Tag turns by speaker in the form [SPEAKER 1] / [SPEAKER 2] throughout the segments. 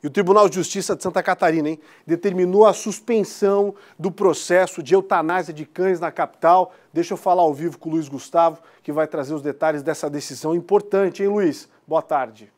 [SPEAKER 1] E o Tribunal de Justiça de Santa Catarina hein, determinou a suspensão do processo de eutanásia de cães na capital. Deixa eu falar ao vivo com o Luiz Gustavo, que vai trazer os detalhes dessa decisão importante, hein, Luiz? Boa tarde.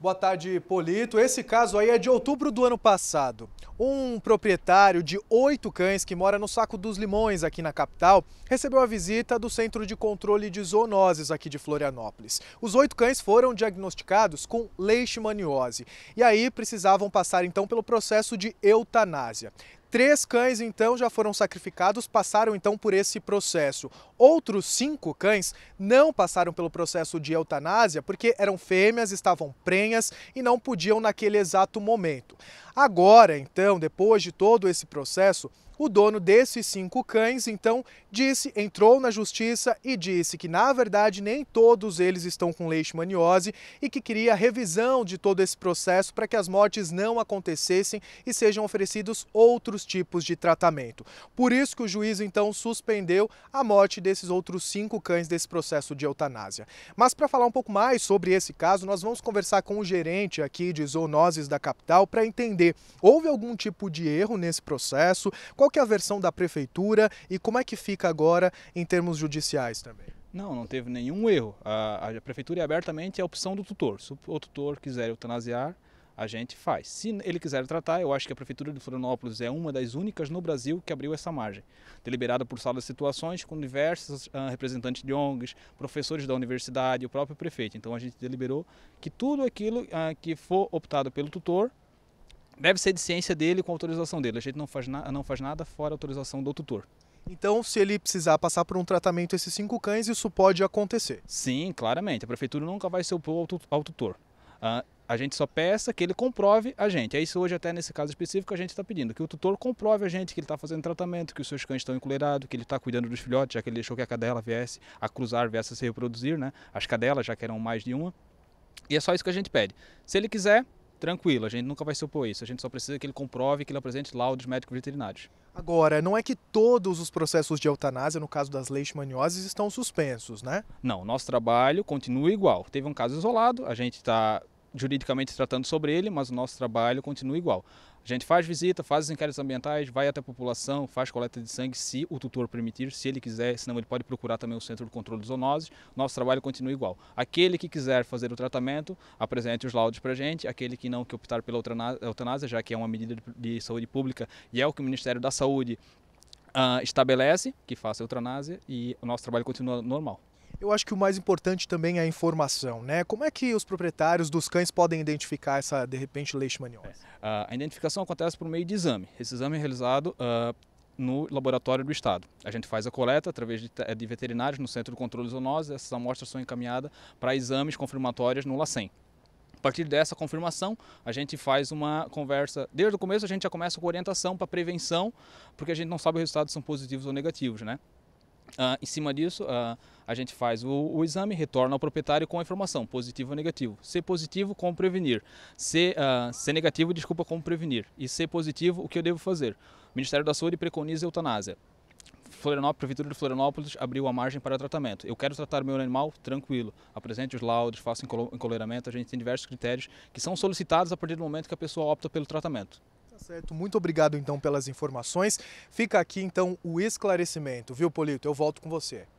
[SPEAKER 1] Boa tarde, Polito. Esse caso aí é de outubro do ano passado. Um proprietário de oito cães que mora no Saco dos Limões, aqui na capital, recebeu a visita do Centro de Controle de Zoonoses aqui de Florianópolis. Os oito cães foram diagnosticados com leishmaniose e aí precisavam passar então pelo processo de eutanásia. Três cães, então, já foram sacrificados, passaram então por esse processo. Outros cinco cães não passaram pelo processo de eutanásia porque eram fêmeas, estavam prenhas e não podiam naquele exato momento. Agora, então, depois de todo esse processo, o dono desses cinco cães, então, disse, entrou na justiça e disse que, na verdade, nem todos eles estão com leishmaniose e que queria revisão de todo esse processo para que as mortes não acontecessem e sejam oferecidos outros tipos de tratamento. Por isso que o juiz, então, suspendeu a morte desses outros cinco cães desse processo de eutanásia. Mas para falar um pouco mais sobre esse caso, nós vamos conversar com o gerente aqui de zoonoses da capital para entender houve algum tipo de erro nesse processo, qual qual que é a versão da prefeitura e como é que fica agora em termos judiciais também?
[SPEAKER 2] Não, não teve nenhum erro. A, a prefeitura é abertamente a opção do tutor. Se o tutor quiser eutanasiar, a gente faz. Se ele quiser tratar, eu acho que a Prefeitura de Florianópolis é uma das únicas no Brasil que abriu essa margem. Deliberada por sala de situações com diversos uh, ah, representantes de ONGs, professores da universidade, o próprio prefeito. Então a gente deliberou que tudo aquilo uh, que for optado pelo tutor deve ser de ciência dele com autorização dele. A gente não faz, na, não faz nada fora a autorização do tutor. Então, se ele precisar passar por um tratamento esses cinco cães, isso pode acontecer? Sim, claramente. A prefeitura nunca vai se opor ao tutor. Uh, ah, a gente só peça que ele comprove a gente. É isso hoje, até nesse caso específico, a gente está pedindo. Que o tutor comprove a gente que ele está fazendo tratamento, que os seus cães estão encoleirados, que ele está cuidando dos filhotes, já que ele deixou que a cadela viesse a cruzar, viesse a se reproduzir, né? As cadelas, já que eram mais de uma. E é só isso que a gente pede. Se ele quiser, tranquilo, a gente nunca vai a isso. A gente só precisa que ele comprove que ele apresente laudos médicos veterinários.
[SPEAKER 1] Agora, não é que todos os processos de eutanásia, no caso das leishmanioses, estão suspensos, né?
[SPEAKER 2] Não, nosso trabalho continua igual. Teve um caso isolado, a gente está juridicamente tratando sobre ele, mas o nosso trabalho continua igual. A gente faz visita, faz os inquéritos ambientais, vai até a população, faz coleta de sangue, se o tutor permitir, se ele quiser, senão ele pode procurar também o Centro de Controle de Zoonoses. Nosso trabalho continua igual. Aquele que quiser fazer o tratamento, apresente os laudos para a gente. Aquele que não, que optar pela eutanásia, já que é uma medida de saúde pública e é o que o Ministério da Saúde uh, estabelece, que faça a eutanásia e o nosso trabalho continua normal.
[SPEAKER 1] Eu acho que o mais importante também é a informação, né? Como é que os proprietários dos cães podem identificar essa, de repente, leishmaniose?
[SPEAKER 2] É. A identificação acontece por meio de exame. Esse exame é realizado uh, no laboratório do Estado. A gente faz a coleta através de, é, de veterinários no Centro de Controle de Zoonoses. Essas amostras são encaminhadas para exames confirmatórios no LACEN. A partir dessa confirmação, a gente faz uma conversa. Desde o começo, a gente já começa com orientação para prevenção, porque a gente não sabe os resultados são positivos ou negativos, né? Ah, em cima disso, ah, a gente faz o, o, exame, retorna ao proprietário com a informação, positivo ou negativo. Se positivo, como prevenir. Se, ah, se negativo, desculpa, como prevenir. E se positivo, o que eu devo fazer? O Ministério da Saúde preconiza a eutanásia. Florianópolis, Prefeitura de Florianópolis abriu a margem para tratamento. Eu quero tratar meu animal tranquilo. Apresente os laudos, faça encoleramento. A gente tem diversos critérios que são solicitados a partir do momento que a pessoa opta pelo tratamento.
[SPEAKER 1] Tá certo, muito obrigado então pelas informações. Fica aqui então o esclarecimento, viu, Polito? Eu volto com você.